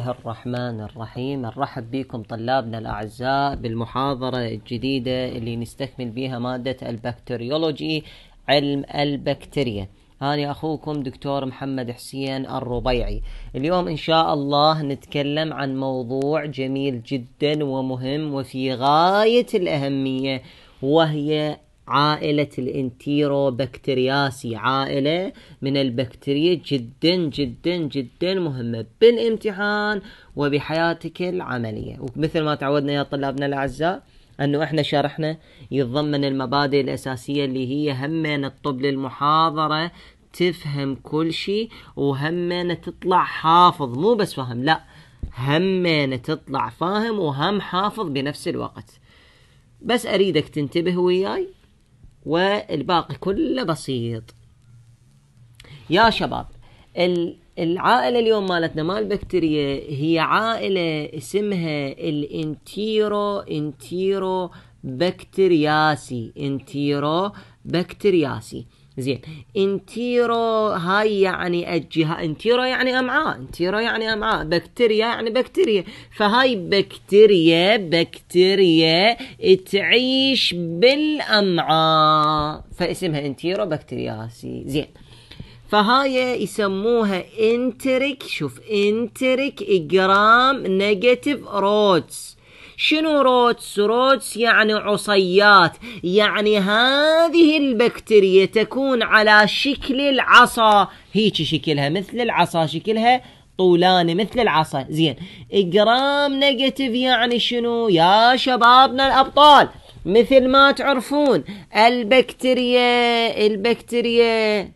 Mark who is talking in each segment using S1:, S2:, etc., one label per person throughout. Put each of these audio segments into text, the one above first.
S1: الله الرحمن الرحيم نرحب بكم طلابنا الأعزاء بالمحاضرة الجديدة اللي نستكمل بها مادة البكتيريولوجي علم البكتيريا أنا أخوكم دكتور محمد حسين الربيعي اليوم إن شاء الله نتكلم عن موضوع جميل جدا ومهم وفي غاية الأهمية وهي عائلة الانتيروبكترياسي عائلة من البكتيريا جدا جدا جدا مهمة بالامتحان وبحياتك العملية ومثل ما تعودنا يا طلابنا الأعزاء انه احنا شرحنا يتضمن المبادئ الاساسيه اللي هي همين الطب للمحاضره تفهم كل شيء وهمين تطلع حافظ مو بس فاهم لا همين تطلع فاهم وهم حافظ بنفس الوقت بس اريدك تنتبه وياي والباقي كله بسيط يا شباب العائلة اليوم مالتنا مال البكتيريا هي عائلة اسمها الانتيرو انتيرو بكترياسي انتيرو بكترياسي زين انتيرو هاي يعني الجهة انتيرو يعني امعاء انتيرو يعني امعاء بكتيريا يعني بكتيريا فهاي بكتيريا بكتيريا تعيش بالامعاء فاسمها انتيرو بكتيرياسي زين فهاي يسموها انتريك شوف انتريك جرام نيجاتيف روتس شنو روتس روتس يعني عصيات يعني هذه البكتيريا تكون على شكل العصا هيك شكلها مثل العصا شكلها طولاني مثل العصا زين جرام نيجاتيف يعني شنو يا شبابنا الابطال مثل ما تعرفون البكتيريا البكتيريا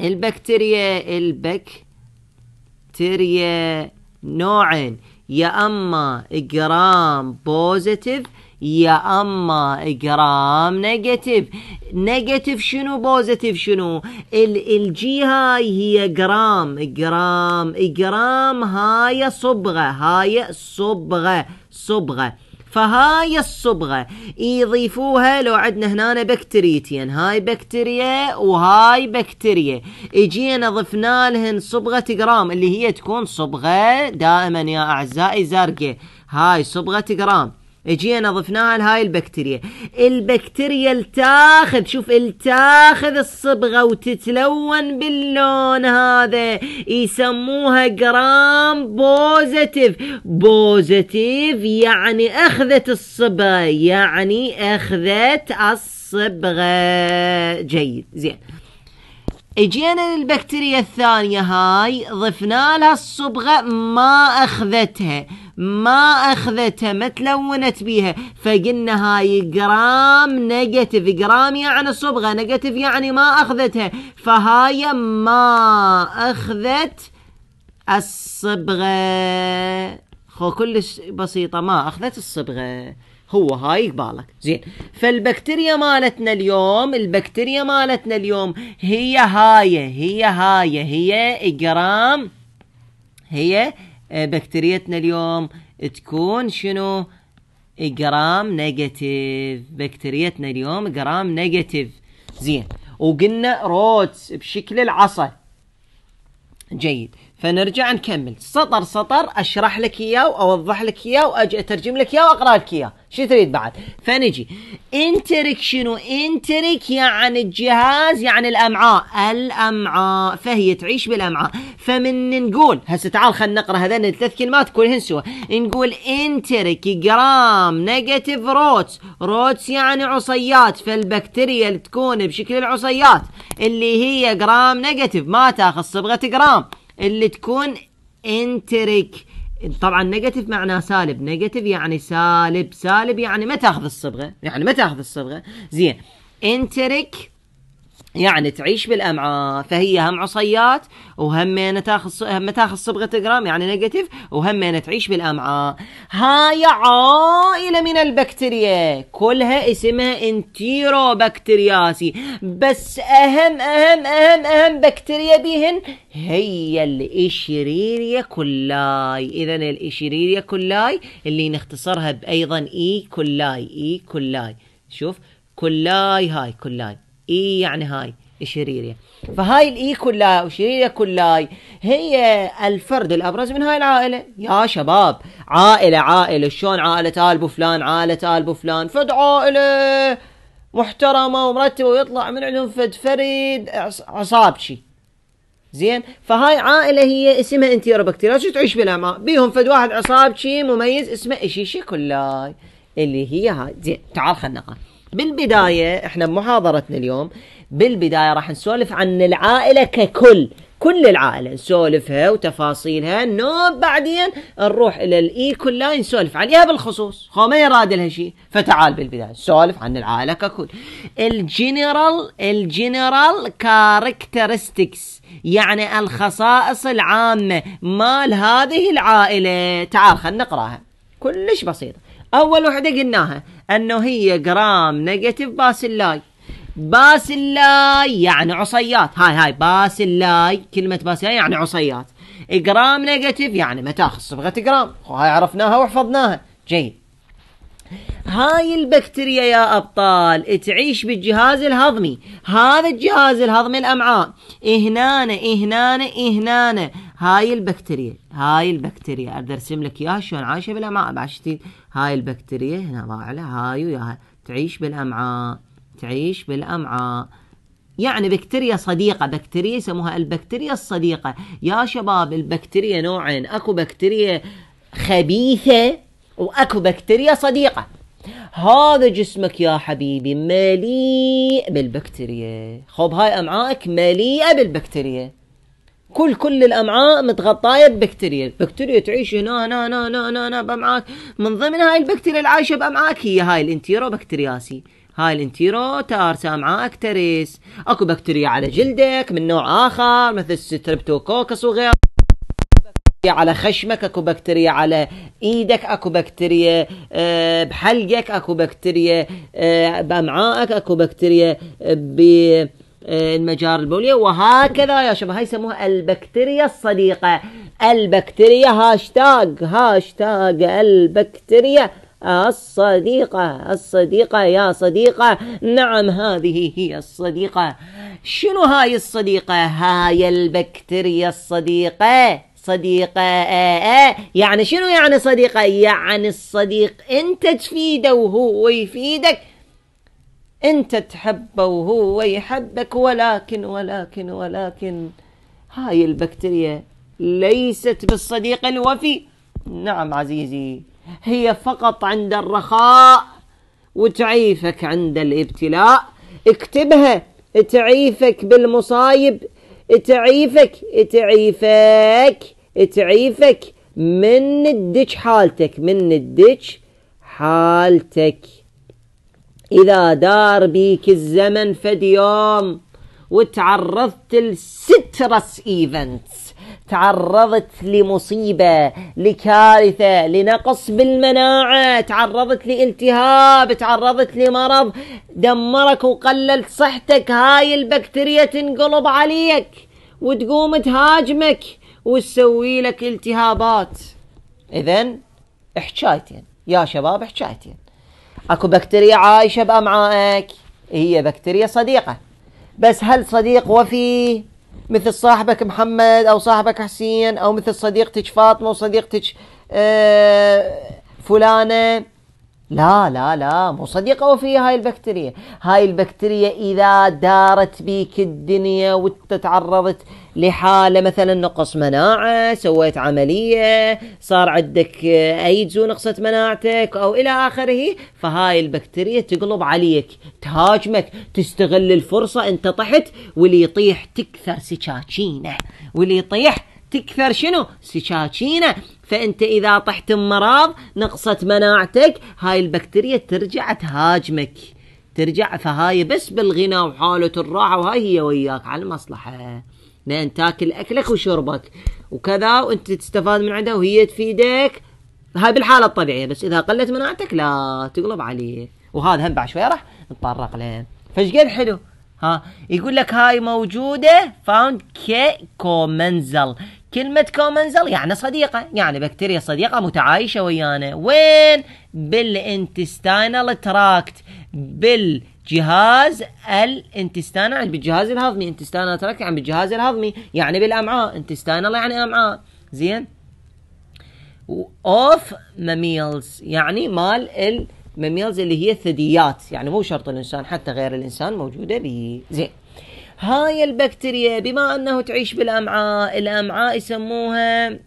S1: البكتيريا البكتيريا نوعين يا اما جرام بوزيتيف يا اما جرام نيجاتيف نيجاتيف شنو بوزيتيف شنو ال الجي هاي هي جرام جرام جرام هاي صبغه هاي صبغه صبغه فهاي الصبغة يضيفوها لو عندنا هنا بكتيريتين هاي بكتيريا وهاي بكتيريا اجينا ضفنا لهن صبغة جرام اللي هي تكون صبغة دائما يا اعزائي زرقاء هاي صبغة جرام اجينا ضفناها لهاي البكتيريا البكتيريا التاخذ شوف التاخذ الصبغه وتتلون باللون هذا يسموها جرام بوزيتيف بوزيتيف يعني اخذت الصبغه يعني اخذت الصبغه جيد زين اجينا للبكتيريا الثانية هاي ضفنا لها الصبغة ما اخذتها ما اخذتها ما تلونت بيها فقلنا هاي جرام نيجاتيف جرام يعني صبغة نيجاتيف يعني ما اخذتها فهاي ما اخذت الصبغة خو كلش بسيطة ما اخذت الصبغة هو هاي قبالك زين فالبكتيريا مالتنا اليوم البكتيريا مالتنا اليوم هي هاي هي هاي هي جرام هي آه، بكتيريتنا اليوم تكون شنو جرام نيجاتيف بكتيريتنا اليوم جرام نيجاتيف زين وقلنا روتس بشكل العصا جيد فنرجع نكمل سطر سطر اشرح لك اياه واوضح لك اياه واجي اترجم لك اياه واقرا لك اياه شو تريد بعد فنجي انترك شنو انترك يعني الجهاز يعني الامعاء الامعاء فهي تعيش بالامعاء فمن نقول هسه تعال خلينا نقرا هذين الثلاث كلمات كلهن سوا نقول انترك جرام نيجاتيف روتس روتس يعني عصيات فالبكتيريا اللي تكون بشكل العصيات اللي هي جرام نيجاتيف ما تاخذ صبغه جرام اللي تكون انتريك طبعا نيجاتيف معناه سالب نيجاتيف يعني سالب سالب يعني ما تاخذ الصبغه يعني ما تاخذ الصبغه زين انتريك يعني تعيش بالامعاء فهي هم عصيات وهم تاخذ هم تاخذ صبغه جرام يعني نيجاتيف وهم تعيش بالامعاء هاي عائله من البكتيريا كلها اسمها انتيرو بس اهم اهم اهم اهم بكتيريا بهن هي الاشيريريا كولاي اذا الاشيريريا كولاي اللي نختصرها بايضا اي كولاي اي كولاي شوف كولاي هاي كولاي اي يعني هاي الشريريا فهاي الاي كلها وشريريا كلها هي الفرد الابرز من هاي العائلة يا شباب عائلة عائلة شلون عائلة آل فلان عائلة آل فلان فد عائلة محترمة ومرتبة ويطلع من عندهم فد فريد عصابشي زين فهاي عائلة هي اسمها انتي بكتيريا شو تعيش بالأماء بيهم فد واحد عصابشي مميز اسمه اشيشي كلاي اللي هي هاي زين تعال خلنا نقرأ بالبدايه احنا بمحاضرتنا اليوم بالبدايه راح نسولف عن العائله ككل كل العائله نسولفها وتفاصيلها نوب بعدين نروح الى الايكو لاين نسولف عليها بالخصوص هو ما يراد لها شيء فتعال بالبدايه نسولف عن العائله ككل الجنرال الجنرال كاركترستكس يعني الخصائص العامه مال هذه العائله تعال خلينا نقراها كلش بسيطه اول وحده قلناها انه هي جرام نيجاتيف باسيلاي باسيلاي يعني عصيات هاي هاي باسيلاي كلمه باسيلاي يعني عصيات جرام نيجاتيف يعني ما تاخذ صبغه جرام وهاي عرفناها وحفظناها جيد هاي البكتيريا يا أبطال تعيش بالجهاز الهضمي هذا الجهاز الهضمي الأمعاء هنا هنا هنا هاي البكتيريا هاي البكتيريا أقدر أرسم لك إياها شلون عايشة بالأمعاء بعشتين هاي البكتيريا هنا ضاعلة هاي وياها تعيش بالأمعاء تعيش بالأمعاء يعني بكتيريا صديقة بكتيريا يسموها البكتيريا الصديقة يا شباب البكتيريا نوعين أكو بكتيريا خبيثة واكو بكتيريا صديقه هذا جسمك يا حبيبي مليء بالبكتيريا خب هاي امعائك مليئه بالبكتيريا كل كل الامعاء متغطايه ببكتيريا البكتيريا تعيش هنا هنا هنا هنا هنا, هنا بامعاك من ضمن هاي البكتيريا العايشه بامعائك بامعاك هي هاي الانتيرو بكترياسي هاي الانتيرو تارس امعائك تريس اكو بكتيريا على جلدك من نوع اخر مثل ستربتوكوكس وغيره على خشمك اكو بكتيريا على ايدك اكو بكتيريا آه، بحلقك اكو بكتيريا آه، بامعائك اكو بكتيريا آه، بالمجاري البولية وهكذا يا شباب هاي يسموها البكتيريا الصديقة البكتيريا هاشتاج هاشتاج البكتيريا الصديقة الصديقة يا صديقة نعم هذه هي الصديقة شنو هاي الصديقة هاي البكتيريا الصديقة صديقة آه، آآ آه، آآ آه. يعني شنو يعني صديقة يعني الصديق انت تفيده وهو يفيدك انت تحبه وهو يحبك ولكن ولكن ولكن هاي البكتيريا ليست بالصديق الوفي نعم عزيزي هي فقط عند الرخاء وتعيفك عند الابتلاء اكتبها تعيفك بالمصايب تعيفك تعيفك تعيفك من الدج حالتك من الدج حالتك إذا دار بيك الزمن فد يوم وتعرضت لسترس ايفنتس تعرضت لمصيبة لكارثة لنقص بالمناعة تعرضت لالتهاب تعرضت لمرض دمرك وقللت صحتك هاي البكتيريا تنقلب عليك وتقوم تهاجمك وتسوي لك التهابات اذا حكايتين يا شباب حكايتين اكو بكتيريا عايشه بامعائك هي بكتيريا صديقه بس هل صديق وفي مثل صاحبك محمد او صاحبك حسين او مثل صديقتك فاطمه وصديقتك آه، فلانه لا لا لا مو صديقة وفية هاي البكتيريا هاي البكتيريا إذا دارت بيك الدنيا وانت تعرضت لحالة مثلا نقص مناعة سويت عملية صار عندك أيدز ونقصت مناعتك أو إلى آخره فهاي البكتيريا تقلب عليك تهاجمك تستغل الفرصة انت طحت واللي يطيح تكثر سكاكينه واللي يطيح تكثر شنو سشاشينه فانت اذا طحت مرض نقصت مناعتك هاي البكتيريا ترجع تهاجمك ترجع فهاي بس بالغنى وحالة الراحة وهاي هي وياك على المصلحة لأن تاكل أكلك وشربك وكذا وأنت تستفاد من عندها وهي تفيدك هاي بالحالة الطبيعية بس إذا قلت مناعتك لا تقلب عليه وهذا هم بعد شوي راح نتطرق له فايش قد حلو ها يقول لك هاي موجودة فاوند كي كومنزل كلمة كومنزل يعني صديقة يعني بكتيريا صديقة متعايشة ويانا وين بالانتستينال تراكت بالجهاز الانتستانال يعني بالجهاز الهضمي انتستينال تراكت يعني بالجهاز الهضمي يعني بالامعاء انتستينال يعني امعاء زين اوف ماميلز يعني مال الماميلز اللي هي الثدييات يعني مو شرط الانسان حتى غير الانسان موجوده به زين هاي البكتيريا بما أنه تعيش بالأمعاء الأمعاء يسموها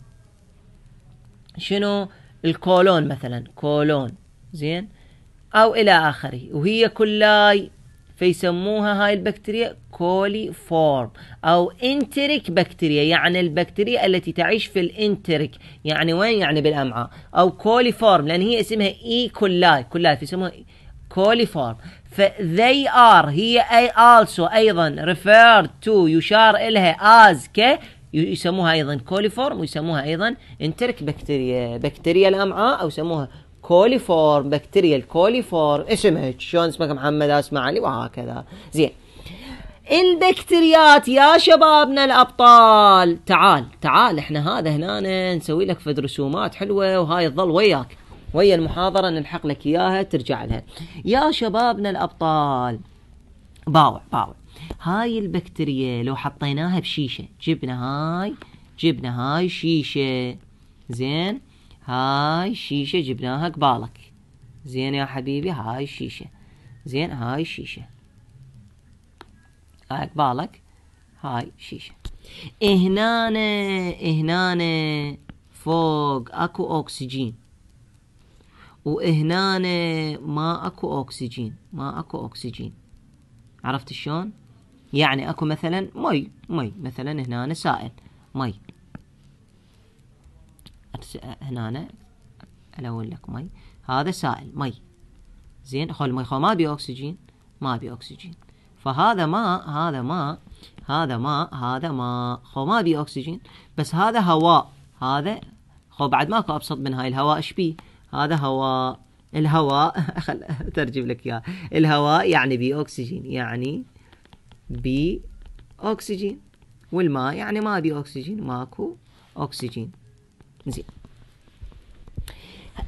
S1: شنو الكولون مثلا كولون زين أو إلى آخره وهي كلاي فيسموها هاي البكتيريا كولي فورم أو انتريك بكتيريا يعني البكتيريا التي تعيش في الانتريك يعني وين يعني بالأمعاء أو كولي فورم لأن هي اسمها إي e كولاي كولاي فيسموها كولي فورم ف they are هي أي also أيضا referred to يشار إلها as ك يسموها أيضا كوليفورم ويسموها أيضا انترك بكتيريا بكتيريا الأمعاء أو يسموها كوليفورم بكتيريا الكوليفورم اسمها شلون اسمك محمد اسمع علي وهكذا زين البكتيريات يا شبابنا الابطال تعال تعال احنا هذا هنا نسوي لك فد رسومات حلوه وهاي تظل وياك وهي المحاضرة نلحق لك إياها ترجع لها يا شبابنا الأبطال باوع باوع هاي البكتيريا لو حطيناها بشيشة جبنا هاي جبنا هاي شيشة زين هاي شيشة جبناها قبالك زين يا حبيبي هاي شيشة زين هاي شيشة هاي قبالك هاي شيشة هنا هنا فوق اكو اكسجين وهنا ما اكو اكسجين ما اكو اكسجين عرفت شلون يعني اكو مثلا مي مي مثلا هنا سائل مي هنا الون لك مي هذا سائل مي زين خل مي خل ما بي اكسجين ما بي اكسجين فهذا ماء هذا ماء هذا ماء هذا ماء خو ما بي اكسجين بس هذا هواء هذا خو بعد ماكو ابسط من هاي الهواء ايش بيه هذا هواء الهواء خل ترجم لك اياه الهواء يعني بي اكسجين يعني بي اكسجين والماء يعني ما بي اكسجين ماكو اكسجين زين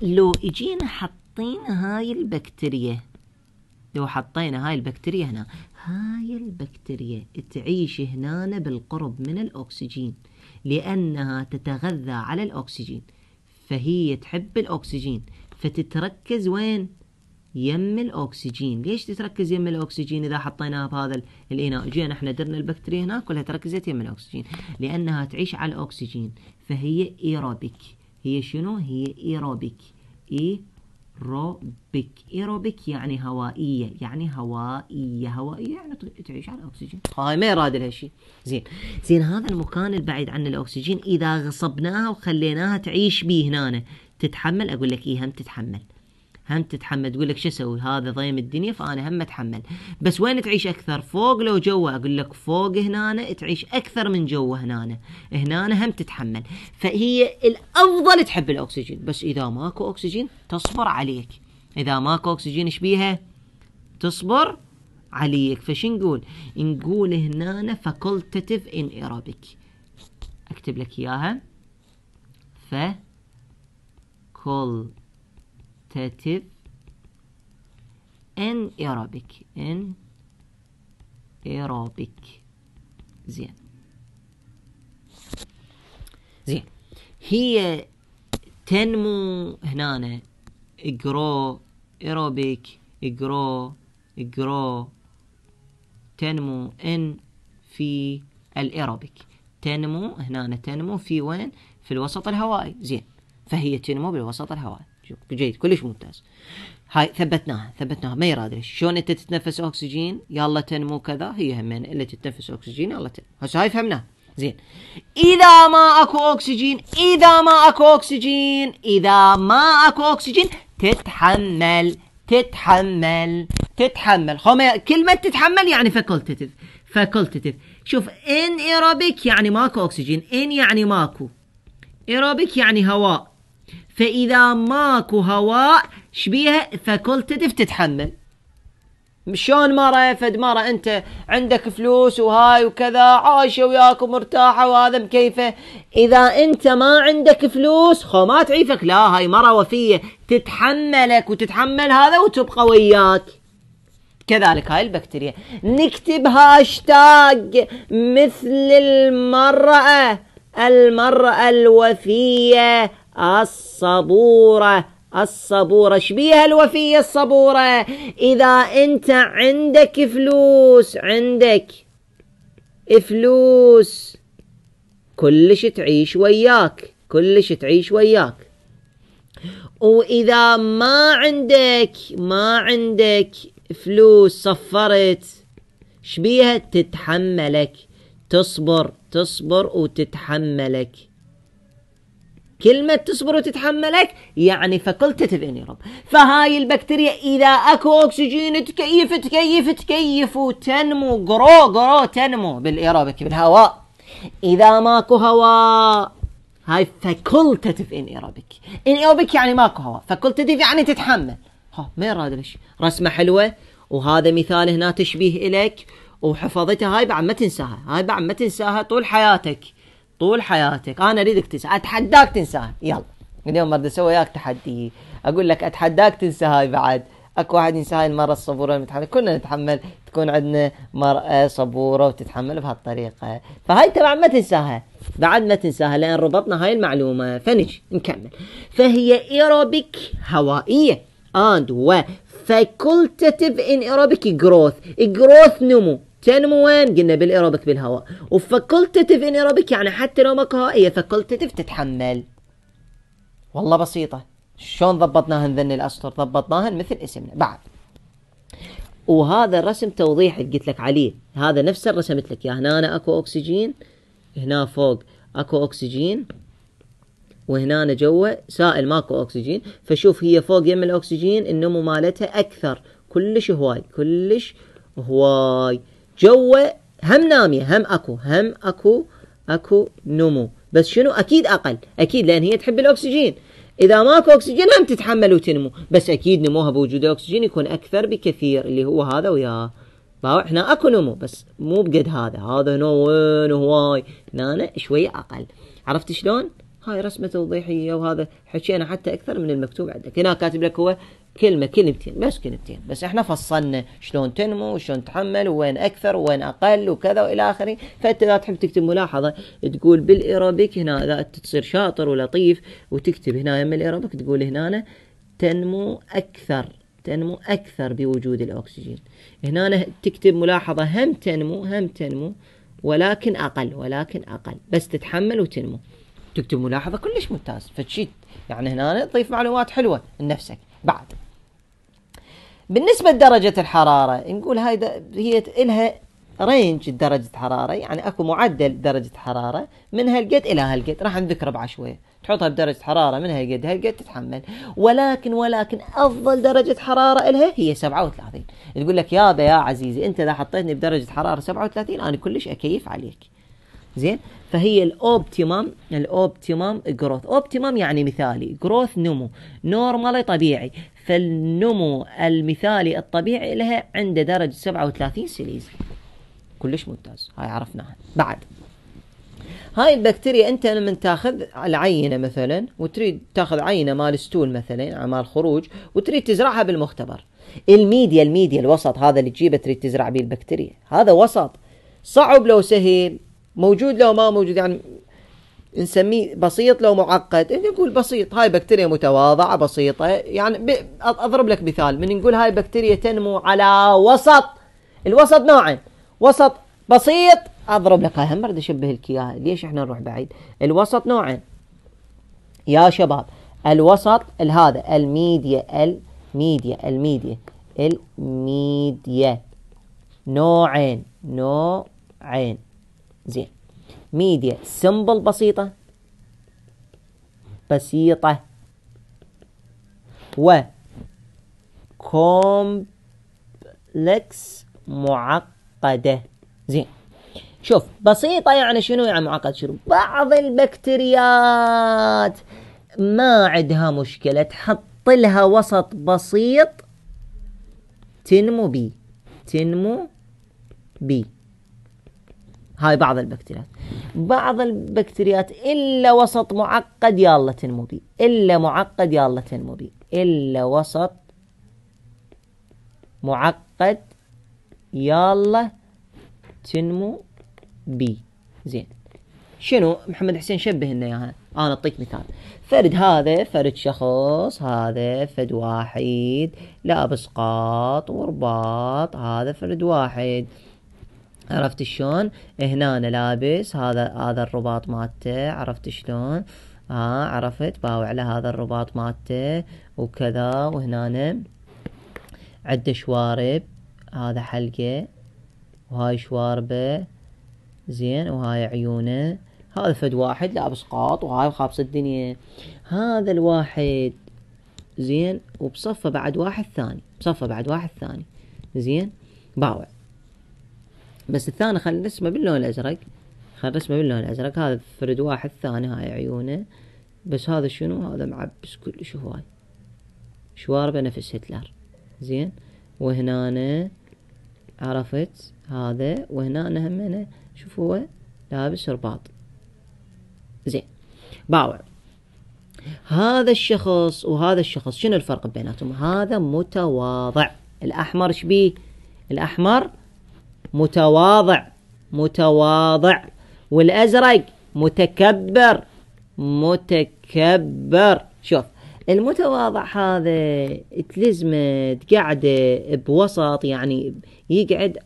S1: لو اجينا حطينا هاي البكتيريا لو حطينا هاي البكتيريا هنا هاي البكتيريا تعيش هنا بالقرب من الأكسجين لأنها تتغذى على الأكسجين فهي تحب الأكسجين فتتركز وين يم الأكسجين ليش تتركز يم الأكسجين إذا حطيناها بهذا الإناء جينا احنا درنا البكتيريا هناك كلها تركزت يم الأكسجين لأنها تعيش على الأكسجين فهي إيروبيك هي شنو هي إيروبيك إي ايروبيك ايروبيك يعني هوائيه يعني هوائيه هوائيه يعني تعيش على الاكسجين هاي طيب، ما يراد لها شيء زين زين هذا المكان البعيد عن الاكسجين اذا غصبناها وخليناها تعيش به هنا تتحمل اقول لك هم تتحمل هم تتحمل تقول لك شو اسوي هذا ضيم الدنيا فانا هم اتحمل بس وين تعيش اكثر فوق لو جوا اقول لك فوق هنا تعيش اكثر من جوا هنا هنا هم تتحمل فهي الافضل تحب الاكسجين بس اذا ماكو اكسجين تصبر عليك اذا ماكو اكسجين ايش بيها تصبر عليك فش نقول نقول هنا فاكولتاتيف ان ايروبيك اكتب لك اياها فاكولتاتيف quantitative ان ايروبيك ان ايروبيك زين زين هي تنمو هنا اقرو ايروبيك اقرو اقرو تنمو ان في الايروبيك تنمو هنا تنمو في وين في الوسط الهوائي زين فهي تنمو بالوسط الهوائي جيد كلش ممتاز هاي ثبتناها ثبتناها ما يراد ليش شلون انت تتنفس اكسجين يلا تنمو كذا هي همين اللي تتنفس اكسجين يلا تنمو هسه هاي فهمناها زين اذا ما اكو اكسجين اذا ما اكو اكسجين اذا ما اكو اكسجين تتحمل تتحمل تتحمل هم كلمة تتحمل يعني فاكولتيف فاكولتيف شوف ان ايروبيك يعني ماكو اكسجين ان يعني ماكو ايروبيك يعني هواء فإذا ماكو هواء شبيها فاكولتيف تتحمل شلون مرة فد مرة انت عندك فلوس وهاي وكذا عايشة وياك ومرتاحة وهذا مكيفة اذا انت ما عندك فلوس خو ما تعيفك لا هاي مرة وفية تتحملك وتتحمل هذا وتبقى وياك كذلك هاي البكتيريا نكتب هاشتاج مثل المرأة المرأة الوفية الصبورة الصبورة شبيها الوفية الصبورة إذا أنت عندك فلوس عندك فلوس كلش تعيش وياك كلش تعيش وياك وإذا ما عندك ما عندك فلوس صفرت شبيها تتحملك تصبر تصبر وتتحملك كلمة تصبر وتتحملك يعني فاكولتيتيف اني رب فهاي البكتيريا إذا أكو أكسجين تكيف تكيف تكيف وتنمو قرو قرو تنمو بالإيروبيك بالهواء إذا ماكو هواء هاي فاكولتيتيف ان ايروبيك ان ايروبيك يعني ماكو هواء فاكولتيتيف يعني تتحمل ها ما يراد ليش رسمه حلوه وهذا مثال هنا تشبيه الك وحفظتها هاي بعد ما تنساها هاي بعد ما تنساها طول حياتك طول حياتك انا اريدك تنسى اتحداك تنساها يلا اليوم بدي اسوي وياك تحدي اقول لك اتحداك تنسى هاي بعد اكو واحد ينسى هاي المره الصبوره المتحمل كلنا نتحمل تكون عندنا مرأة صبورة وتتحمل بهالطريقة فهاي تبع ما تنساها بعد ما تنساها لأن ربطنا هاي المعلومة فنجي نكمل فهي إيروبيك هوائية اند و فاكولتاتيف ان ايروبيك جروث جروث نمو تنمو وين؟ قلنا بالإيروبيك بالهواء ان ايروبيك يعني حتى لو ماكو هي فاكولتيف تتحمل والله بسيطة شلون ضبطناهن ذن الأسطر ضبطناهن مثل اسمنا بعد وهذا الرسم توضيحي قلت لك عليه هذا نفس رسمت لك يا هنا أنا اكو اكسجين هنا فوق اكو اكسجين وهنا أنا جوا سائل ماكو اكسجين فشوف هي فوق يم الاكسجين النمو مالتها اكثر كلش هواي كلش هواي جوا هم نامية هم أكو هم أكو أكو نمو بس شنو أكيد أقل أكيد لأن هي تحب الأكسجين إذا ماكو أكسجين هم تتحمل وتنمو بس أكيد نموها بوجود الأكسجين يكون أكثر بكثير اللي هو هذا وياه باو احنا اكو نمو بس مو بقد هذا هذا نو وين هواي هنا شوية اقل عرفت شلون هاي رسمة توضيحية وهذا حكينا حتى اكثر من المكتوب عندك هنا كاتب لك هو كلمه كلمتين بس كلمتين بس احنا فصلنا شلون تنمو وشلون تحمل وين اكثر وين اقل وكذا والى اخره فانت اذا تحب تكتب ملاحظه تقول بالايرابيك هنا اذا انت تصير شاطر ولطيف وتكتب هنا من الايرابيك تقول هنا تنمو اكثر تنمو اكثر بوجود الاكسجين هنا تكتب ملاحظه هم تنمو هم تنمو ولكن اقل ولكن اقل بس تتحمل وتنمو تكتب ملاحظه كلش ممتاز فتشيت يعني هنا تضيف معلومات حلوه لنفسك بعد بالنسبة لدرجة الحرارة نقول هاي هي إلها رينج درجة حرارة يعني اكو معدل درجة حرارة من هالقد إلى هالقد راح نذكره شوية تحطها بدرجة حرارة من هالقد هالقد تتحمل ولكن ولكن أفضل درجة حرارة إلها هي 37 تقول لك يا يا عزيزي أنت إذا حطيتني بدرجة حرارة 37 أنا كلش أكيف عليك زين فهي الاوبتيمم الاوبتيمم جروث اوبتيمم يعني مثالي جروث نمو نورمالي طبيعي فالنمو المثالي الطبيعي لها عند درجة 37 سيليز كلش ممتاز هاي عرفناها بعد هاي البكتيريا انت لما تاخذ العينه مثلا وتريد تاخذ عينه مال ستول مثلا مال خروج وتريد تزرعها بالمختبر الميديا الميديا الوسط هذا اللي تجيبه تريد تزرع به البكتيريا هذا وسط صعب لو سهل موجود لو ما موجود يعني نسميه بسيط لو معقد نقول بسيط هاي بكتيريا متواضعة بسيطة يعني أضرب لك مثال من نقول هاي بكتيريا تنمو على وسط الوسط نوعين وسط بسيط أضرب لك هاي هم برد أشبه لك إياها ليش إحنا نروح بعيد الوسط نوعين يا شباب الوسط هذا الميديا الميديا الميديا الميديا نوعين نوعين زين ميديا سمبل بسيطة بسيطة و كومبلكس معقدة زين شوف بسيطة يعني شنو يعني معقد شنو بعض البكتيريات ما عندها مشكلة تحط لها وسط بسيط تنمو بيه تنمو بيه هاي بعض البكتيريات بعض البكتيريات إلا وسط معقد يالله تنمو بيه إلا معقد يالله تنمو بيه إلا وسط معقد يالله تنمو بي زين شنو محمد حسين شبه لنا اياها يعني. انا اعطيك مثال فرد هذا فرد شخص هذا فرد واحد لابس قاط ورباط هذا فرد واحد عرفت شلون هنا لابس هذا هذا الرباط مالته عرفت شلون ها آه، عرفت باوع له هذا الرباط مالته وكذا وهنا عده شوارب هذا حلقه وهاي شواربه زين وهاي عيونه هذا فد واحد لابس قاط وهاي خابص الدنيا هذا الواحد زين وبصفه بعد واحد ثاني بصفه بعد واحد ثاني زين باوع بس الثاني خل نرسمه باللون الازرق خل نرسمه باللون الازرق هذا فرد واحد ثاني هاي عيونه بس هذا شنو هذا معبس كل هواي شواربه نفس هتلر زين وهنا عرفت هذا وهنا همنا شوف هو لابس رباط زين باوع هذا الشخص وهذا الشخص شنو الفرق بيناتهم هذا متواضع الاحمر شبيه الاحمر متواضع متواضع والأزرق متكبر متكبر شوف المتواضع هذا تلزمه قاعده بوسط يعني يقعد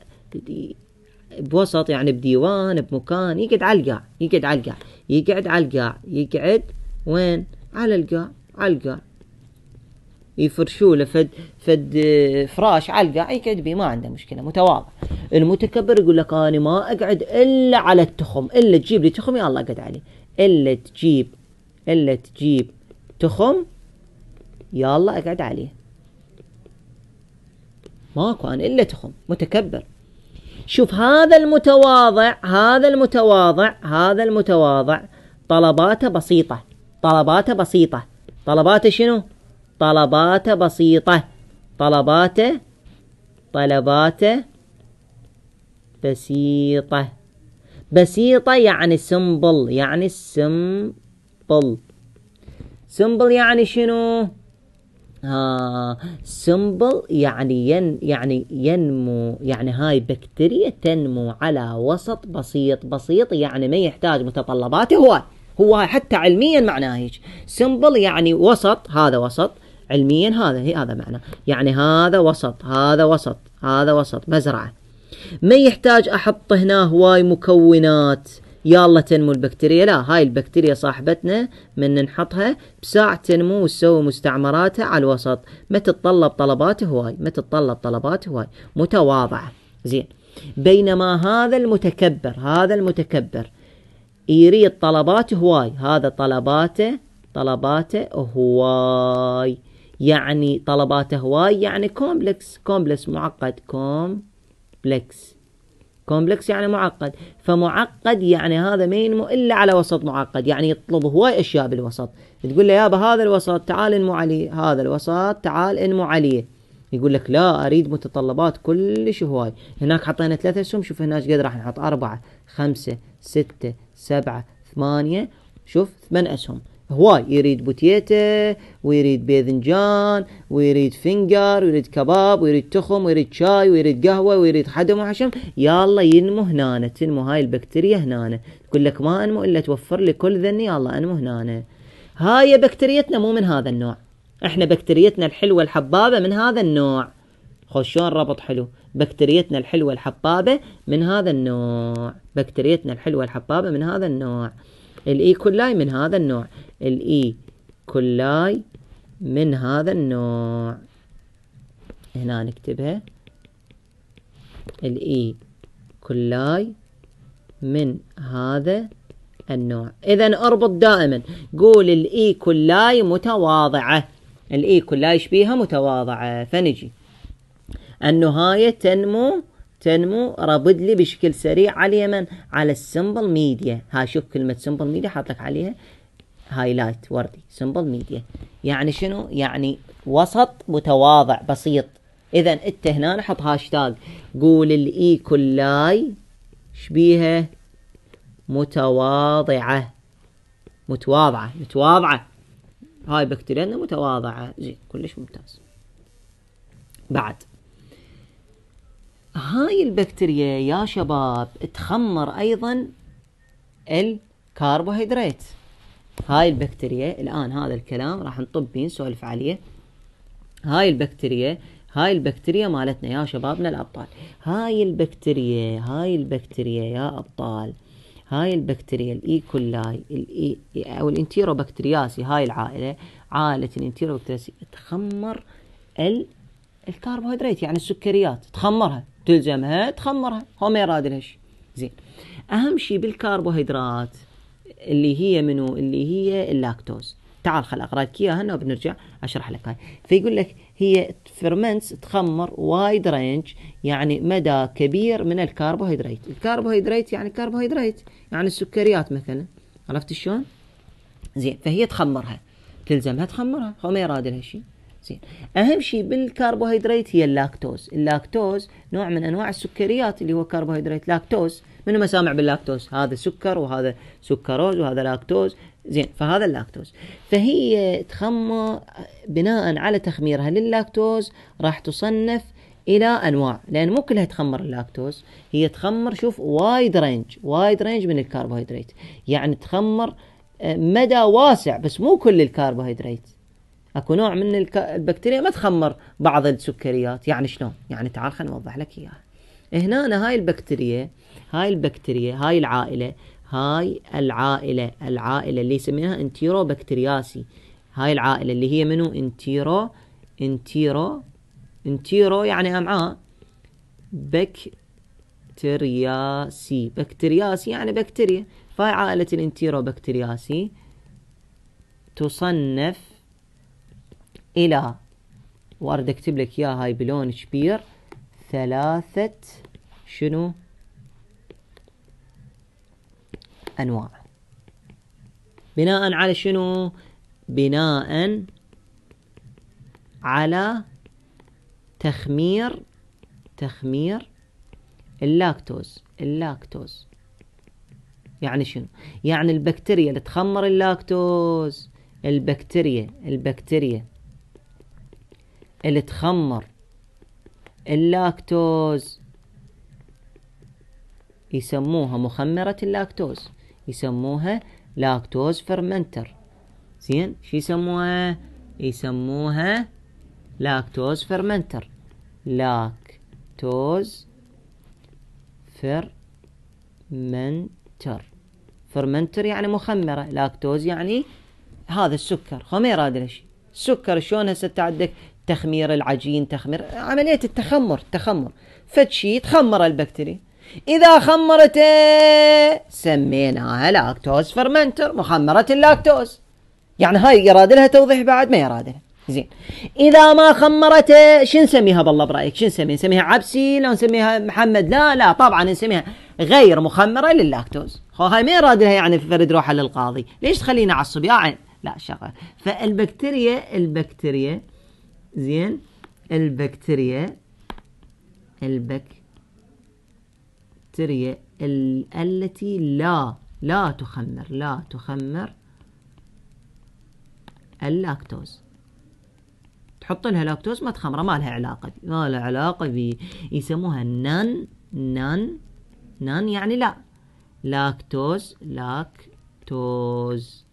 S1: بوسط يعني بديوان بمكان يقعد على القاع يقعد على القاع يقعد على القاع يقعد وين على القاع على القاع يفرشوا له فد فد آه، فراش القاع يقعد بيه ما عنده مشكله متواضع المتكبر يقول لك انا ما اقعد الا على التخم الا تجيب لي تخم يا الله اقعد عليه الا تجيب الا تجيب تخم يا الله اقعد عليه ماكو انا الا تخم متكبر شوف هذا المتواضع هذا المتواضع هذا المتواضع طلباته بسيطة طلباته بسيطة طلباته شنو طلبات بسيطة طلبات طلبات بسيطة بسيطة يعني سمبل يعني سمبل سمبل يعني شنو؟ آه سمبل يعني ين يعني ينمو يعني هاي بكتيريا تنمو على وسط بسيط بسيط يعني ما يحتاج متطلبات هواي هو حتى علميا معناه هيك سمبل يعني وسط هذا وسط علميا هذا هي هذا معنى يعني هذا وسط هذا وسط هذا وسط مزرعة ما يحتاج أحط هنا هواي مكونات يلا تنمو البكتيريا لا هاي البكتيريا صاحبتنا من نحطها بساعة تنمو وتسوي مستعمراتها على الوسط ما تتطلب طلبات هواي ما تتطلب طلبات هواي متواضعة زين بينما هذا المتكبر هذا المتكبر يريد طلبات هواي هذا طلباته طلباته هواي يعني طلباته هواي يعني كومبلكس كومبلكس معقد كومبلكس كومبلكس يعني معقد فمعقد يعني هذا ما ينمو الا على وسط معقد يعني يطلب هواي اشياء بالوسط تقول له يابا هذا الوسط تعال انمو عليه هذا الوسط تعال انمو عليه يقول لك لا اريد متطلبات كلش هواي هناك حطينا ثلاثة اسهم شوف هناك قد راح نحط أربعة خمسة ستة سبعة ثمانية شوف ثمان اسهم هواي يريد بوتيته ويريد باذنجان ويريد فنجر ويريد كباب ويريد تخم ويريد شاي ويريد قهوة ويريد حدم وحشم يلا ينمو هنا تنمو هاي البكتيريا هنا تقول لك ما انمو الا توفر لي كل ذني يلا انمو هنا هاي بكتيريتنا مو من هذا النوع احنا بكتيريتنا الحلوة الحبابة من هذا النوع خوشون ربط حلو بكتيريتنا الحلوة الحبابة من هذا النوع بكتيريتنا الحلوة الحبابة من هذا النوع الإي كولاي من هذا النوع الإي كولاي من هذا النوع هنا نكتبها الإي كولاي من هذا النوع إذا اربط دائما قول الإي كولاي متواضعة الإي كولاي شبيها متواضعة فنجي النهاية تنمو تنمو ربد لي بشكل سريع على اليمن على السمبل ميديا ها شوف كلمة سمبل ميديا حاط لك عليها هايلايت وردي سمبل ميديا يعني شنو يعني وسط متواضع بسيط اذا انت هنا نحط هاشتاج قول الاي e كلاي شبيها متواضعة متواضعة متواضعة هاي بكتيريا متواضعة زين كلش ممتاز بعد هاي البكتيريا يا شباب تخمر ايضا الكربوهيدرات هاي البكتيريا الان هذا الكلام راح نطب بيه نسولف عليه هاي البكتيريا هاي البكتيريا مالتنا يا شبابنا الابطال هاي البكتيريا هاي البكتيريا يا ابطال هاي البكتيريا الايكولاي الاي او الانتيروبكترياسي هاي العائله عائله الانتيروبكترياسي تخمر الكربوهيدرات يعني السكريات تخمرها تلزمها تخمرها هو ما يراد الهش زين اهم شيء بالكربوهيدرات اللي هي منو اللي هي اللاكتوز تعال خل اقرا لك اياها هنا وبنرجع اشرح لك هاي فيقول لك هي فيرمنتس تخمر وايد رينج يعني مدى كبير من الكربوهيدرات الكربوهيدرات يعني كربوهيدرات يعني السكريات مثلا عرفت شلون زين فهي تخمرها تلزمها تخمرها هو ما يراد لها شيء زين اهم شيء بالكربوهيدرات هي اللاكتوز اللاكتوز نوع من انواع السكريات اللي هو كربوهيدرات لاكتوز منو ما سامع باللاكتوز هذا سكر وهذا سكروز وهذا لاكتوز زين فهذا اللاكتوز فهي تخمر بناء على تخميرها لللاكتوز راح تصنف الى انواع لان مو كلها تخمر اللاكتوز هي تخمر شوف وايد رينج وايد رينج من الكربوهيدرات يعني تخمر آه، مدى واسع بس مو كل الكربوهيدرات اكو نوع من البكتيريا ما تخمر بعض السكريات يعني شلون يعني تعال خلينا اوضح لك اياها هنا هاي البكتيريا هاي البكتيريا هاي العائلة هاي العائلة العائلة اللي يسمينها انتيرو بكتيرياسي هاي العائلة اللي هي منو انتيرو انتيرو انتيرو يعني أمعاء بكتيرياسي بكتيرياسي يعني بكتيريا فهاي عائلة الانتيرو بكتيرياسي تصنف إلى وارد أكتب لك إياها هاي بلون كبير ثلاثة شنو أنواع بناء على شنو بناء على تخمير تخمير اللاكتوز اللاكتوز يعني شنو يعني البكتيريا اللي تخمر اللاكتوز البكتيريا البكتيريا اللي تخمر اللاكتوز يسموها مخمرة اللاكتوز يسموها لاكتوز فرمنتر زين شو يسموها يسموها لاكتوز فرمنتر لاكتوز فرمنتر فرمنتر يعني مخمرة لاكتوز يعني هذا السكر خميرة ادري سكر السكر شلون هسه تعدك تخمير العجين تخمير عملية التخمر التخمر فتشي تخمر البكتيريا إذا خمرته سميناها لاكتوز فرمنتر مخمرة اللاكتوز يعني هاي يراد لها توضيح بعد ما يراد لها زين إذا ما خمرته شو نسميها بالله برأيك شو نسميها نسميها عبسي لو نسميها محمد لا لا طبعا نسميها غير مخمرة لللاكتوز خو هاي ما يراد لها يعني فرد روحها للقاضي ليش تخلينا يا عين لا شغل فالبكتيريا البكتيريا زين البكتيريا البكتيريا التي لا لا تخمر لا تخمر اللاكتوز تحط لها لاكتوز ما تخمره ما لها علاقة ما لها علاقة بي يسموها نان نان نان يعني لا لاكتوز لاكتوز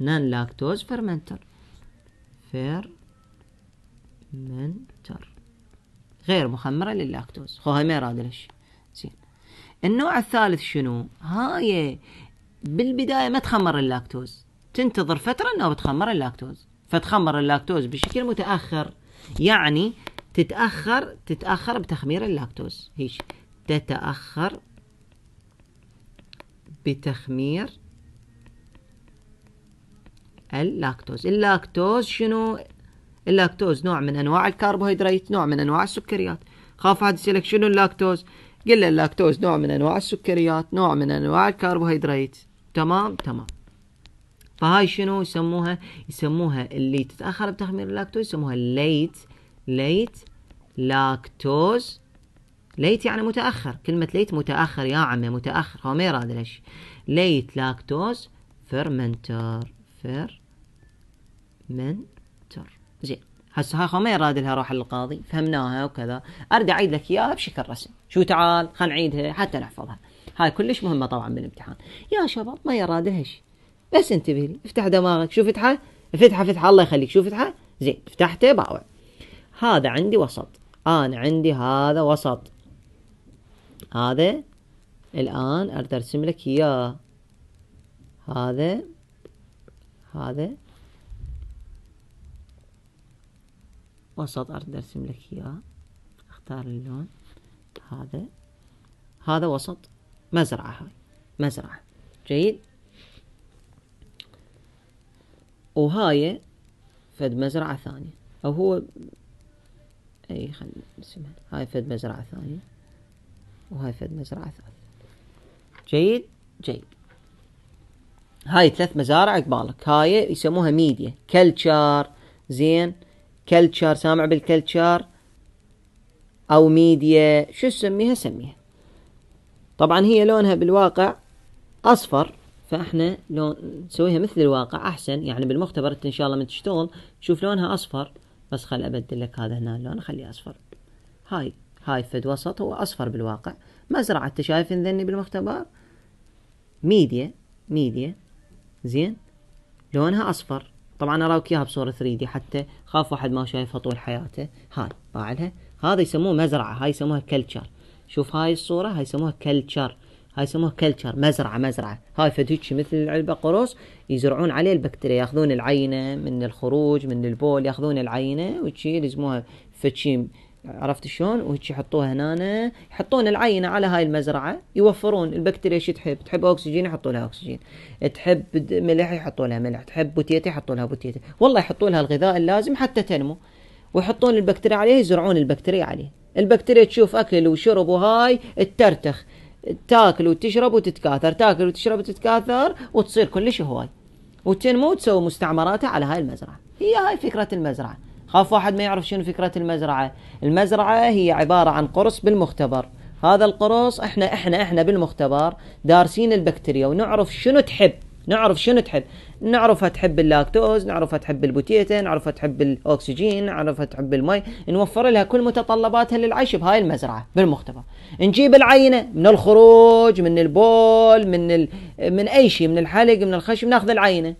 S1: نان لاكتوز فرمنتر فير منتر غير مخمرة لللاكتوز خوها ما يراد الشيء زين النوع الثالث شنو هاي بالبداية ما تخمر اللاكتوز تنتظر فترة انه بتخمر اللاكتوز فتخمر اللاكتوز بشكل متأخر يعني تتأخر تتأخر بتخمير اللاكتوز هيش تتأخر بتخمير اللاكتوز اللاكتوز شنو اللاكتوز نوع من انواع الكربوهيدرات نوع من انواع السكريات خاف واحد يسالك شنو اللاكتوز قل له اللاكتوز نوع من انواع السكريات نوع من انواع الكربوهيدرات تمام تمام فهاي شنو يسموها يسموها اللي تتاخر بتخمير اللاكتوز يسموها ليت ليت لاكتوز ليت يعني متاخر كلمه ليت متاخر يا عمي متاخر هو ما يراد ليش ليت لاكتوز فيرمنتر فير من زين هسه ها خو ما يراد لها روح للقاضي فهمناها وكذا ارجع اعيد لك اياها بشكل رسمي شو تعال خلينا نعيدها حتى نحفظها هاي كلش مهمه طبعا بالامتحان يا شباب ما يراد لها شيء بس انتبه لي افتح دماغك شو فتحه فتحه فتحه الله يخليك شو فتحه زين فتحته باوع هذا عندي وسط انا عندي هذا وسط هذا الان ارد ارسم لك اياه هذا هذا وسط أرد أرسم لك إياه أختار اللون هذا هذا وسط مزرعة هاي مزرعة جيد وهاي فد مزرعة ثانية أو هو أي خلنا نسمها هاي فد مزرعة ثانية وهاي فد مزرعة ثالثة جيد جيد هاي ثلاث مزارع قبالك هاي يسموها ميديا كلتشر زين كلتشر سامع بالكلتشر او ميديا شو تسميها سميها طبعا هي لونها بالواقع اصفر فاحنا لون نسويها مثل الواقع احسن يعني بالمختبر انت ان شاء الله من تشتغل تشوف لونها اصفر بس خل ابدل لك هذا هنا اللون اخليه اصفر هاي هاي فد وسط هو اصفر بالواقع مزرعة انت شايف ذني بالمختبر ميديا ميديا زين لونها اصفر طبعا اراوك اياها بصوره 3 دي حتى خاف واحد ما شايفها طول حياته هاي طالع هذا يسموه مزرعه هاي يسموها كلتشر شوف هاي الصوره هاي يسموها كلتشر هاي يسموها كلتشر مزرعه مزرعه هاي فديتش مثل العلبه قروص يزرعون عليه البكتيريا ياخذون العينه من الخروج من البول ياخذون العينه وشي يلزموها فتشي عرفت شلون وهيك يحطوها هنا يحطون العينه على هاي المزرعه يوفرون البكتيريا شو تحب تحب اكسجين يحطوا لها اكسجين تحب ملح يحطوا لها ملح تحب بوتيته يحطوا لها بوتيته والله يحطوا لها الغذاء اللازم حتى تنمو ويحطون البكتيريا عليه يزرعون البكتيريا عليه البكتيريا تشوف اكل وشرب وهاي ترتخ تاكل وتشرب وتتكاثر تاكل وتشرب وتتكاثر وتصير كلش هواي وتنمو وتسوي مستعمراتها على هاي المزرعه هي هاي فكره المزرعه خاف واحد ما يعرف شنو فكرة المزرعة المزرعة هي عبارة عن قرص بالمختبر هذا القرص احنا احنا احنا بالمختبر دارسين البكتيريا ونعرف شنو تحب نعرف شنو تحب نعرف تحب اللاكتوز نعرف تحب البوتيتا نعرف تحب الاكسجين نعرف تحب المي نوفر لها كل متطلباتها للعيش بهاي المزرعه بالمختبر نجيب العينه من الخروج من البول من ال... من اي شيء من الحلق من الخشب ناخذ العينه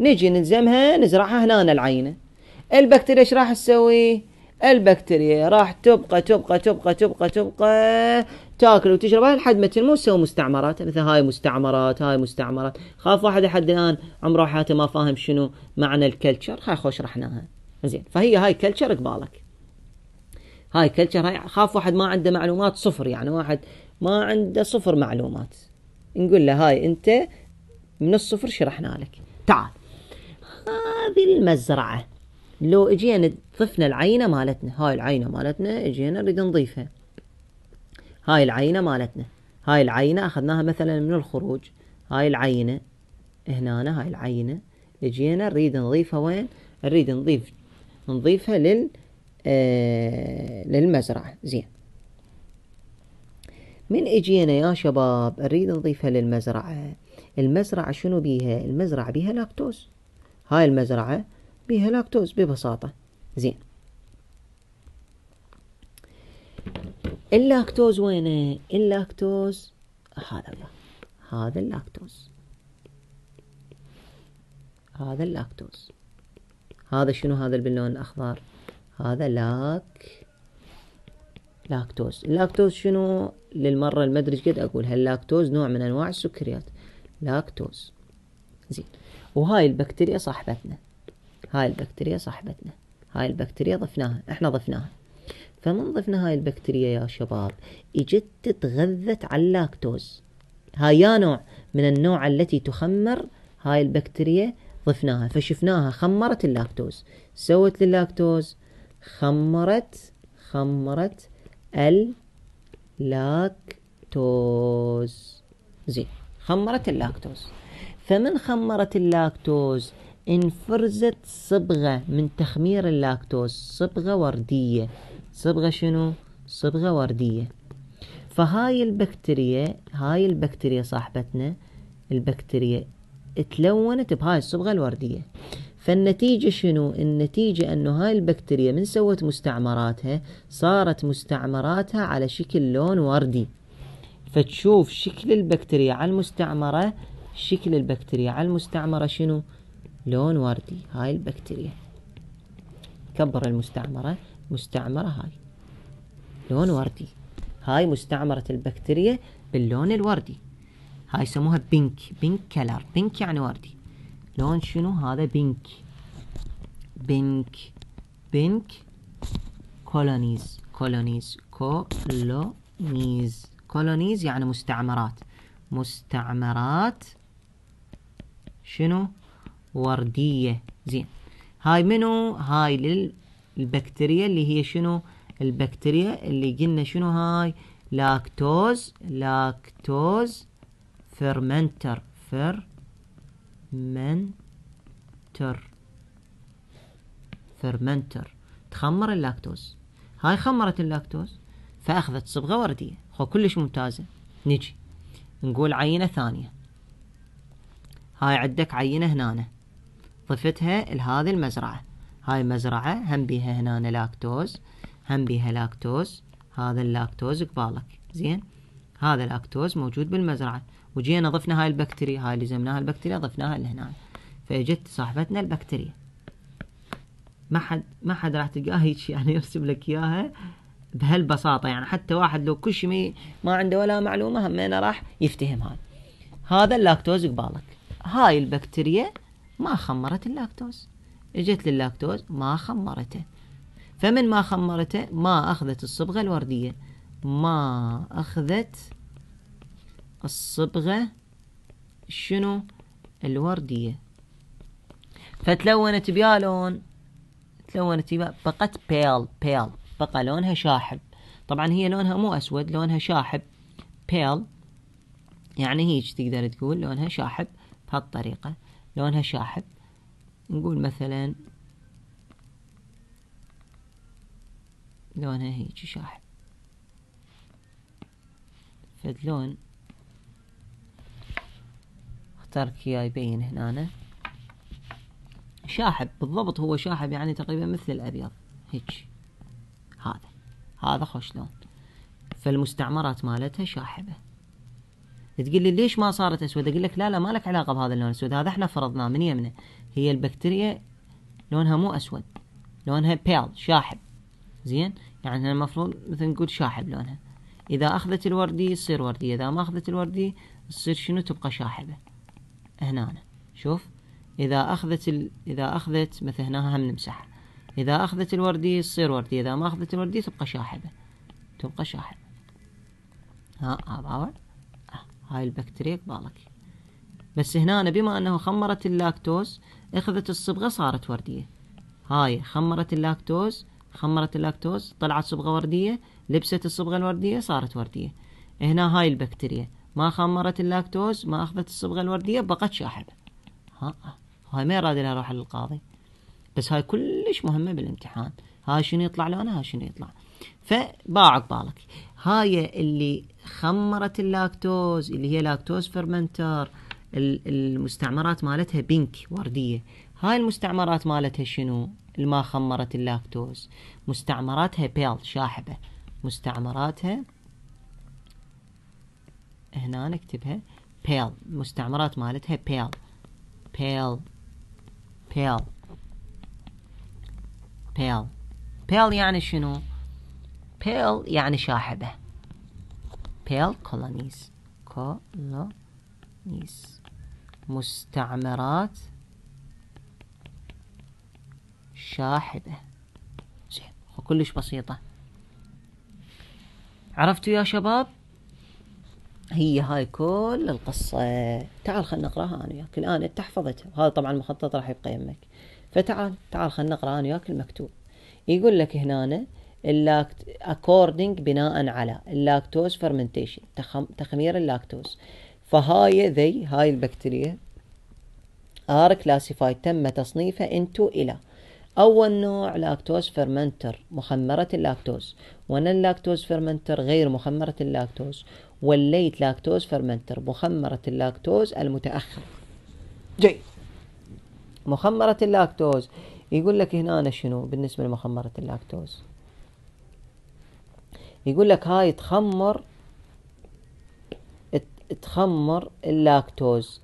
S1: نجي نلزمها نزرعها هنا العينه البكتيريا ايش راح تسوي البكتيريا راح تبقى تبقى تبقى تبقى تبقى تاكل وتشرب لحد ما تنمو تسوي مستعمرات مثل هاي مستعمرات هاي مستعمرات خاف واحد لحد الان عمره حياته ما فاهم شنو معنى الكلتشر هاي خوش شرحناها زين فهي هاي كلتشر قبالك هاي كلتشر هاي خاف واحد ما عنده معلومات صفر يعني واحد ما عنده صفر معلومات نقول له هاي انت من الصفر شرحنا لك تعال هذه المزرعه لو اجينا ضفنا العينة مالتنا هاي العينة مالتنا اجينا نريد نضيفها هاي العينة مالتنا هاي العينة اخذناها مثلا من الخروج هاي العينة هنا هاي العينة اجينا نريد نضيفها وين نريد نضيف نضيفها لل آه للمزرعة زين من اجينا يا شباب نريد نضيفها للمزرعة المزرعة شنو بيها المزرعة بيها لاكتوز هاي المزرعة بيها لاكتوز ببساطة زين اللاكتوز وينه اللاكتوز هذا هذا اللاكتوز هذا اللاكتوز هذا شنو هذا باللون الاخضر هذا لاك لاكتوز اللاكتوز شنو للمرة المدرج قد اقولها اللاكتوز نوع من انواع السكريات لاكتوز زين وهاي البكتيريا صاحبتنا هاي البكتيريا صاحبتنا هاي البكتيريا ضفناها احنا ضفناها فمن ضفنا هاي البكتيريا يا شباب اجت تغذت على اللاكتوز هاي يا نوع من النوع التي تخمر هاي البكتيريا ضفناها فشفناها خمرت اللاكتوز سوت لللاكتوز خمرت خمرت اللاكتوز زين خمرت اللاكتوز فمن خمرت اللاكتوز انفرزت صبغة من تخمير اللاكتوز صبغة وردية صبغة شنو؟ صبغة وردية فهاي البكتيريا هاي البكتيريا صاحبتنا البكتيريا تلونت بهاي الصبغة الوردية فالنتيجة شنو؟ النتيجة أنه هاي البكتيريا من سوت مستعمراتها صارت مستعمراتها على شكل لون وردي فتشوف شكل البكتيريا على المستعمرة شكل البكتيريا على المستعمرة شنو؟ لون وردي هاي البكتيريا كبر المستعمرة مستعمرة هاي لون وردي هاي مستعمرة البكتيريا باللون الوردي هاي يسموها بينك بينك كلر بينك يعني وردي لون شنو هذا بينك بينك بينك كولونيز كولونيز كولونيز كولونيز يعني مستعمرات مستعمرات شنو وردية زين هاي منو هاي للبكتيريا اللي هي شنو البكتيريا اللي قلنا شنو هاي لاكتوز لاكتوز فرمنتر فرمنتر فرمنتر تخمر اللاكتوز هاي خمرت اللاكتوز فأخذت صبغة وردية خو كلش ممتازة نجي نقول عينة ثانية هاي عندك عينة هنا ضفتها لهذه المزرعة هاي مزرعة هم بيها هنا لاكتوز هم بيها لاكتوز هذا اللاكتوز قبالك زين هذا اللاكتوز موجود بالمزرعة وجينا ضفنا هاي البكتيريا هاي اللي زمناها البكتيريا ضفناها لهنا فاجت صاحبتنا البكتيريا ما حد ما حد راح تلقاه هيك يعني يرسم لك اياها بهالبساطة يعني حتى واحد لو كل شيء ما عنده ولا معلومة همينه راح يفتهم هاي هذا اللاكتوز قبالك هاي البكتيريا ما خمرت اللاكتوز اجت لللاكتوز ما خمرته فمن ما خمرته ما أخذت الصبغة الوردية ما أخذت الصبغة شنو الوردية فتلونت بيالون تلونت بيا بقت بيل بيل بقى لونها شاحب طبعا هي لونها مو أسود لونها شاحب بيل يعني هيج تقدر تقول لونها شاحب بهالطريقة لونها شاحب نقول مثلا لونها هيك شاحب فد لون اختارك اياه يبين هنا شاحب بالضبط هو شاحب يعني تقريبا مثل الابيض هيك هذا هذا خوش لون فالمستعمرات مالتها شاحبه تقول لي ليش ما صارت اسود اقول لك لا لا ما لك علاقه بهذا اللون الاسود هذا احنا فرضناه من يمنه هي البكتيريا لونها مو اسود لونها بيل شاحب زين يعني المفروض مثل نقول شاحب لونها اذا اخذت الوردي تصير وردي اذا ما اخذت الوردي تصير شنو تبقى شاحبه هنا شوف اذا اخذت ال... اذا اخذت مثل هنا هم نمسحها اذا اخذت الوردي تصير وردي اذا ما اخذت الوردي تبقى شاحبه تبقى شاحبه ها هذا هاي البكتيريا قبالك بس هنا بما أنه خمرت اللاكتوز أخذت الصبغة صارت وردية هاي خمرت اللاكتوز خمرت اللاكتوز طلعت صبغة وردية لبست الصبغة الوردية صارت وردية هنا هاي البكتيريا ما خمرت اللاكتوز ما أخذت الصبغة الوردية بقت شاحبة ها هاي ما يراد لها أروح للقاضي بس هاي كلش مهمة بالامتحان هاي شنو يطلع لونها هاي شنو يطلع فباع بالك هاي اللي خمرت اللاكتوز اللي هي لاكتوز فرمنتر المستعمرات مالتها بينك وردية هاي المستعمرات مالتها شنو ما خمرت اللاكتوز مستعمراتها بيل شاحبة مستعمراتها هنا نكتبها بيل مستعمرات مالتها بيل بيل بيل بيل بيل يعني شنو بيل يعني شاحبة بيل colonies colonies مستعمرات شاحبة زين كلش بسيطة عرفتوا يا شباب هي هاي كل القصة تعال خلنا نقراها أنا وياك الآن أنت حفظتها هذا طبعا المخطط راح يبقى يمك فتعال تعال خلنا نقرأ أنا وياك المكتوب يقول لك هنا اللاكت اكوردنج بناء على اللاكتوز فرمنتيشن تخم... تخمير اللاكتوز فهاي ذي هاي البكتيريا ار كلاسيفايد تم تصنيفها انتو الى أول نوع لاكتوز فرمنتر مخمرة اللاكتوز ون اللاكتوز فرمنتر غير مخمرة اللاكتوز والليت لاكتوز فرمنتر مخمرة اللاكتوز المتأخر جيد مخمرة اللاكتوز يقول لك هنا شنو بالنسبة لمخمرة اللاكتوز يقول لك هاي تخمر تخمر اللاكتوز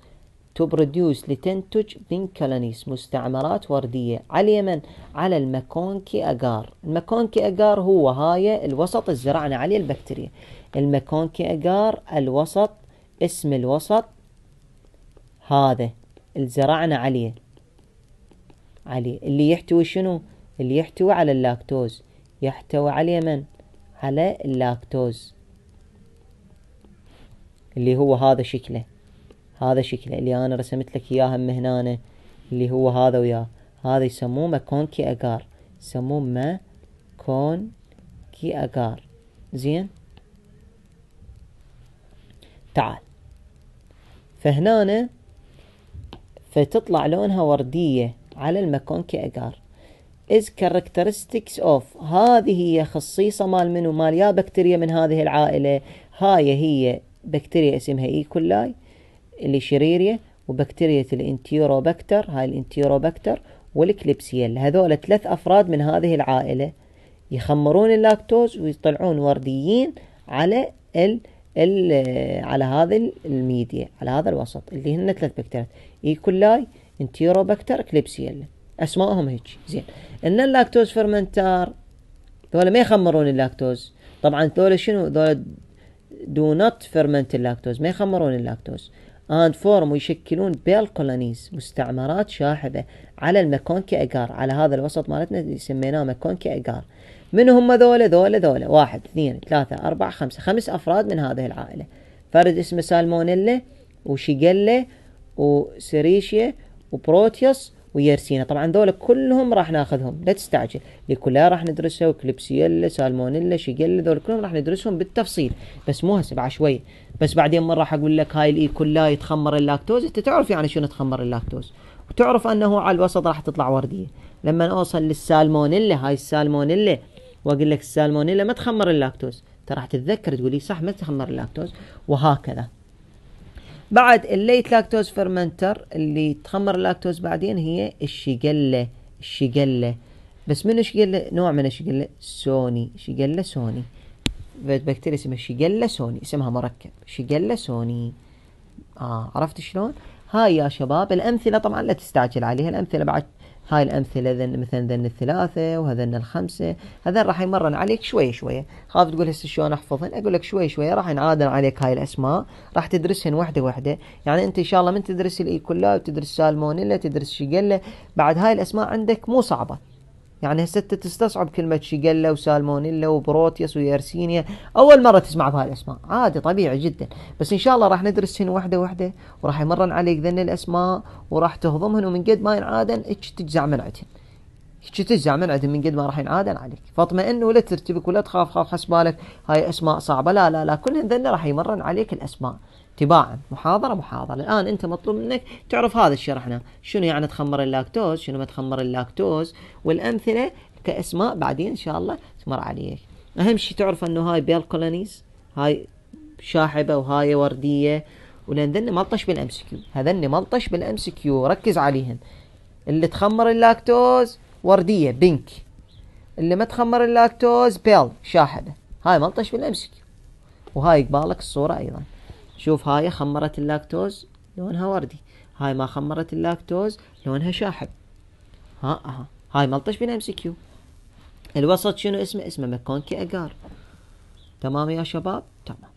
S1: تو بروديوس لتنتج بنكلانيس مستعمرات وردية على اليمن على المكونكي أجار المكونكي أجار هو هاي الوسط الزرعنا يعني عليه البكتيريا المكونكي أجار الوسط اسم الوسط هذا الزرعنا عليه عليه اللي يحتوي شنو اللي يحتوي على اللاكتوز يحتوي على اليمن على اللاكتوز اللي هو هذا شكله هذا شكله اللي انا رسمت لك اياه هم هنا اللي هو هذا وياه هذا يسموه ماكونكي اجار يسموه ما كي اجار زين تعال فهنا فتطلع لونها وردية على كي اجار is characteristics of هذه هي خصيصة مال منو مال يا بكتيريا من هذه العائلة هاي هي بكتيريا اسمها اي كولاي اللي شريرية وبكتيريا الانتيروبكتر هاي الانتيروبكتر والكليبسيل هذول ثلاث أفراد من هذه العائلة يخمرون اللاكتوز ويطلعون ورديين على ال ال على هذا الميديا على هذا الوسط اللي هن ثلاث بكتيريا ايكولاي انتيروبكتر كليبسيلا اسمائهم هيك زين ان اللاكتوز فرمنتار ذولا ما يخمرون اللاكتوز طبعا ذولا شنو ذولا دو نوت فيرمنت اللاكتوز ما يخمرون اللاكتوز اند فورم ويشكلون بيل كولونيز مستعمرات شاحبه على المكونكي اجار على هذا الوسط مالتنا سميناه مكونكي اجار من هم ذولا ذولا ذولا واحد اثنين ثلاثة أربعة خمسة خمس أفراد من هذه العائلة فرد اسمه سالمونيلا وشيجيلا وسريشيا وبروتيوس ويرسينا طبعا دول كلهم راح ناخذهم لا تستعجل لكلها راح ندرسها وكليبسيلا سالمونيلا شيجيلا دول كلهم راح ندرسهم بالتفصيل بس مو هسه بعد شوي بس بعدين مره راح اقول لك هاي الاي e كلها يتخمر اللاكتوز انت تعرف يعني شنو تخمر اللاكتوز وتعرف انه على الوسط راح تطلع ورديه لما اوصل للسالمونيلا هاي السالمونيلا واقول لك السالمونيلا ما تخمر اللاكتوز انت راح تتذكر تقول لي صح ما تخمر اللاكتوز وهكذا بعد الليت لاكتوز فرمنتر اللي تخمر اللاكتوز بعدين هي الشقله الشقله بس منو شقله نوع من الشقله سوني شقله سوني بكتيريا اسمها شقله سوني اسمها مركب شقله سوني آه عرفت شلون هاي يا شباب الامثله طبعا لا تستعجل عليها الامثله بعد هاي الأمثلة ذن مثلا ذن الثلاثة وهذن الخمسة هذن راح يمرن عليك شوي شوي خاف تقول هسه شلون أحفظهن أقول لك شوي شوي راح ينعادن عليك هاي الأسماء راح تدرسهن وحدة وحدة يعني أنت إن شاء الله من تدرس الإيكولا وتدرس سالمونيلا تدرس شيجيلا بعد هاي الأسماء عندك مو صعبة يعني هسه انت تستصعب كلمه شيجلا وسالمونيلا وبروتيس ويرسينيا اول مره تسمع بهاي الاسماء عادي طبيعي جدا بس ان شاء الله راح ندرس هن واحده واحده وراح يمرن عليك ذن الاسماء وراح تهضمهن ومن قد ما ينعادن هيك تجزع من عندهن هيك تجزع من عندهن من قد ما راح ينعادن عليك فاطمئن ولا ترتبك ولا تخاف خاف حسبالك هاي اسماء صعبه لا لا لا كلهن ذن راح يمرن عليك الاسماء تباعا محاضره محاضره الان انت مطلوب منك تعرف هذا شرحنا شنو يعني تخمر اللاكتوز شنو ما تخمر اللاكتوز والامثله كاسماء بعدين ان شاء الله تمر عليك اهم شيء تعرف انه هاي بيل كولونيز هاي شاحبه وهاي ورديه ولأن ذني ملطش بالام سي كيو هذن ملطش بالام سي كيو ركز عليهم اللي تخمر اللاكتوز ورديه بينك اللي ما تخمر اللاكتوز بيل شاحبه هاي ملطش بالام سي كيو وهاي قبالك الصوره ايضا شوف هاي خمرت اللاكتوز لونها وردي هاي ما خمرت اللاكتوز لونها شاحب ها ها هاي ملطش بين ام سي كيو الوسط شنو اسمه اسمه مكونكي اجار تمام يا شباب تمام